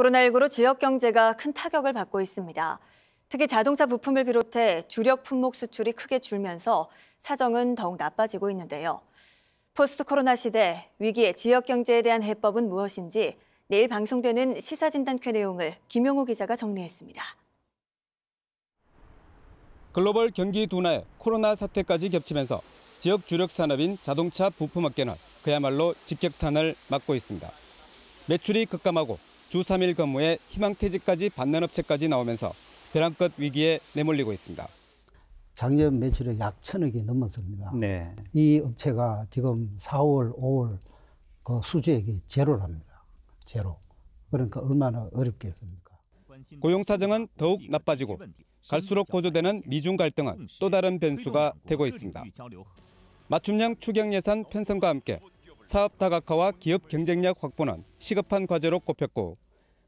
코로나19로 지역 경제가 큰 타격을 받고 있습니다. 특히 자동차 부품을 비롯해 주력 품목 수출이 크게 줄면서 사정은 더욱 나빠지고 있는데요. 포스트 코로나 시대 위기의 지역 경제에 대한 해법은 무엇인지 내일 방송되는 시사진단회 내용을 김용호 기자가 정리했습니다. 글로벌 경기 둔화에 코로나 사태까지 겹치면서 지역 주력 산업인 자동차 부품업계는 그야말로 직격탄을 맞고 있습니다. 매출이 급감하고 주 3일 근무에 희망퇴직까지 받는 업체까지 나오면서 벼랑끝 위기에 내몰리고 있습니다. 작년 매출액 약 천억이 넘었습니다. 네. 이 업체가 지금 4월, 5월 그 수주액이 제로랍니다. 제로. 그러니까 얼마나 어렵겠습니까. 고용 사정은 더욱 나빠지고 갈수록 고조되는 미중 갈등은 또 다른 변수가 되고 있습니다. 맞춤형 추경 예산 편성과 함께 사업 다각화와 기업 경쟁력 확보는 시급한 과제로 꼽혔고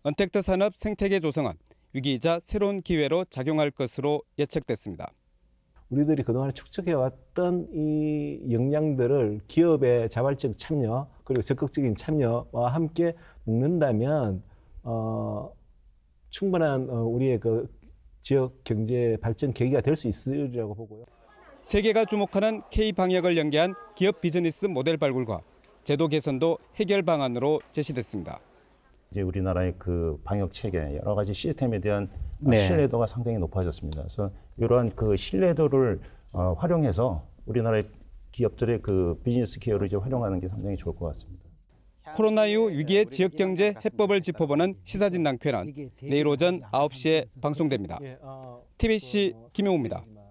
언택트 산업 생태계 조성은 위기이자 새로운 기회로 작용할 것으로 예측됐습니다. 우리들이 그동안 축적해왔던 이 역량들을 기업의 자발적 참여 그리고 적극적인 참여와 함께 묶는다면 어, 충분한 어, 우리의 그 지역 경제 발전 계기가 될 수 있으리라고 보고요. 세계가 주목하는 K 방역을 연계한 기업 비즈니스 모델 발굴과 제도 개선도 해결 방안으로 제시됐습니다. 이제 우리나라의 그 방역 체계 여러 가지 시스템에 대한 네. 신뢰도가 상당히 높아졌습니다. 그래서 이러한 그 신뢰도를 어, 활용해서 우리나라의 기업들의 그 비즈니스 기회를 이제 활용하는 게 상당히 좋을 것 같습니다. 코로나 이후 위기의 지역 경제 해법을 짚어보는 시사진단회란 내일 오전 9시에 방송됩니다. TBC 예, 아, 어, 김용우입니다.